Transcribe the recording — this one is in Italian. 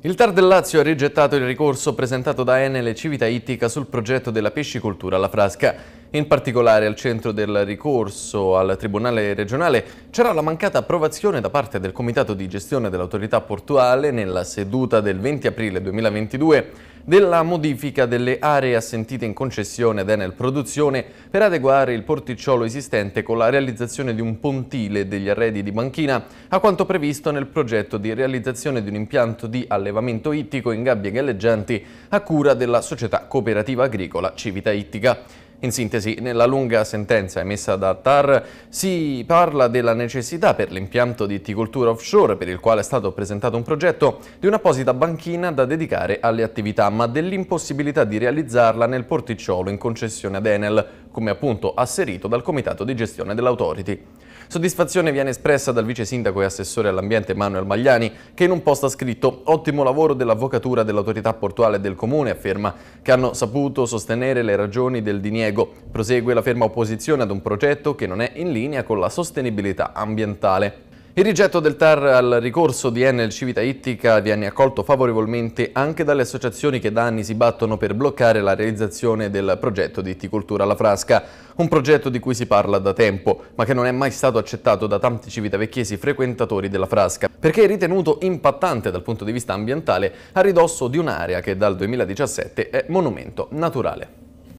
Il TAR del Lazio ha rigettato il ricorso presentato da Enel e Civita Ittica sul progetto della pescicoltura alla frasca. In particolare al centro del ricorso al Tribunale regionale c'era la mancata approvazione da parte del Comitato di gestione dell'autorità portuale nella seduta del 20 aprile 2022 della modifica delle aree assentite in concessione ad Enel Produzione per adeguare il porticciolo esistente con la realizzazione di un pontile degli arredi di banchina a quanto previsto nel progetto di realizzazione di un impianto di allevamento ittico in gabbie galleggianti a cura della società cooperativa agricola Civita Ittica. In sintesi, nella lunga sentenza emessa da TAR si parla della necessità per l'impianto di itticoltura offshore, per il quale è stato presentato un progetto, di un'apposita banchina da dedicare alle attività, ma dell'impossibilità di realizzarla nel porticciolo in concessione ad Enel, come appunto asserito dal Comitato di Gestione dell'Autority. Soddisfazione viene espressa dal vice sindaco e assessore all'ambiente Manuel Magliani, che in un post ha scritto «Ottimo lavoro dell'avvocatura dell'autorità portuale del comune», afferma, che hanno saputo sostenere le ragioni del diniego dell'Amiego. Prosegue la ferma opposizione ad un progetto che non è in linea con la sostenibilità ambientale. Il rigetto del TAR al ricorso di Enel Civita Ittica viene accolto favorevolmente anche dalle associazioni che da anni si battono per bloccare la realizzazione del progetto di itticoltura alla frasca, un progetto di cui si parla da tempo, ma che non è mai stato accettato da tanti civitavecchiesi frequentatori della frasca, perché è ritenuto impattante dal punto di vista ambientale a ridosso di un'area che dal 2017 è monumento naturale.